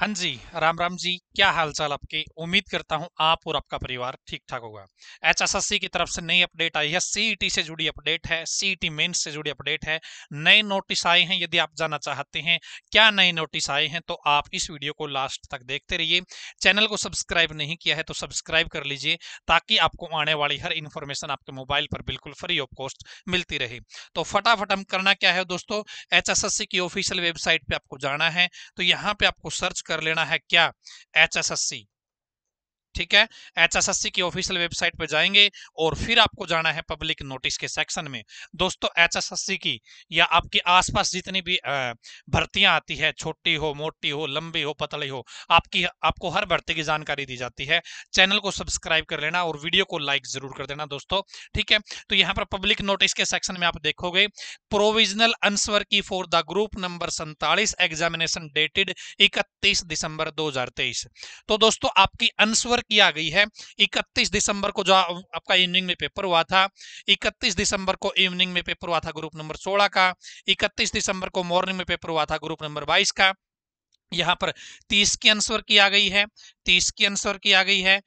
हाँ जी राम राम जी क्या हालचाल आपके उम्मीद करता हूं आप और आपका परिवार ठीक ठाक होगा एचएसएससी की तरफ से नई अपडेट आई है सीईटी e से जुड़ी अपडेट है सीईटी e मेंस से जुड़ी अपडेट है नए नोटिस आए हैं यदि आप जानना चाहते हैं क्या नए नोटिस आए हैं तो आप इस वीडियो को लास्ट तक देखते रहिए चैनल को सब्सक्राइब नहीं किया है तो सब्सक्राइब कर लीजिए ताकि आपको आने वाली हर इन्फॉर्मेशन आपके मोबाइल पर बिल्कुल फ्री ऑफ कॉस्ट मिलती रहे तो फटाफट हम करना क्या है दोस्तों एच की ऑफिशियल वेबसाइट पर आपको जाना है तो यहाँ पे आपको सर्च कर लेना है क्या that's SSC. ठीक है एचएसएससी की ऑफिशियल वेबसाइट पर जाएंगे और फिर आपको जाना है पब्लिक नोटिस के सेक्शन में दोस्तों एचएसएससी की या आपके आसपास जितनी भी भर्तियां आती है छोटी हो मोटी हो लंबी हो पतली हो आपकी आपको हर भर्ती की जानकारी दी जाती है चैनल को सब्सक्राइब कर लेना और वीडियो को लाइक जरूर कर देना दोस्तों ठीक है तो यहाँ पर पब्लिक नोटिस के सेक्शन में आप देखोगे provisional answer key for the group number सैतालीस एग्जामिनेशन डेटेड इकतीस दिसंबर 2023 तो दोस्तों आपकी आंसर की आ गई है 31 दिसंबर को जो आपका इवनिंग में पेपर हुआ था 31 दिसंबर को इवनिंग में पेपर हुआ था ग्रुप नंबर 16 का 31 दिसंबर को मॉर्निंग में पेपर हुआ था ग्रुप नंबर 22 का यहाँ पर 30 की आंसर की आ गई है 30 की आंसर की आ गई है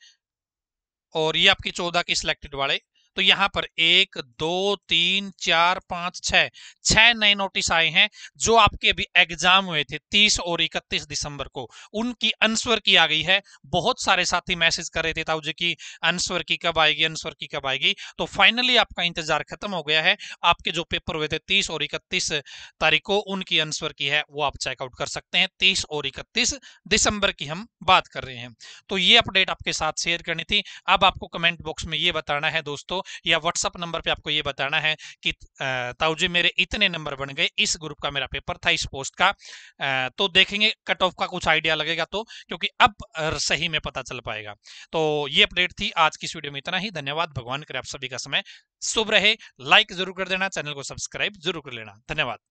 और ये आपकी 14 की सिलेक्टेड वाले तो यहाँ पर एक दो तीन चार पांच छह छह नए नोटिस आए हैं जो आपके अभी एग्जाम हुए थे तीस और इकतीस दिसंबर को उनकी अंसवर की आ गई है बहुत सारे साथी मैसेज कर रहे थे ताऊ जी की आंसर की कब आएगी अंसवर की कब आएगी तो फाइनली आपका इंतजार खत्म हो गया है आपके जो पेपर हुए थे तीस और इकतीस तारीख को उनकी अंसवर की है वो आप चेकआउट कर सकते हैं तीस और इकतीस दिसंबर की हम बात कर रहे हैं तो ये अपडेट आपके साथ शेयर करनी थी अब आपको कमेंट बॉक्स में ये बताना है दोस्तों या व्हाट्सअप नंबर पे आपको ये बताना है कि ताऊ जी मेरे इतने नंबर बन गए इस ग्रुप का मेरा पेपर था इस पोस्ट का तो देखेंगे कट ऑफ का कुछ आइडिया लगेगा तो क्योंकि अब सही में पता चल पाएगा तो ये अपडेट थी आज की इस वीडियो में इतना ही धन्यवाद भगवान करे आप सभी का समय शुभ रहे लाइक जरूर कर देना चैनल को सब्सक्राइब जरूर कर लेना धन्यवाद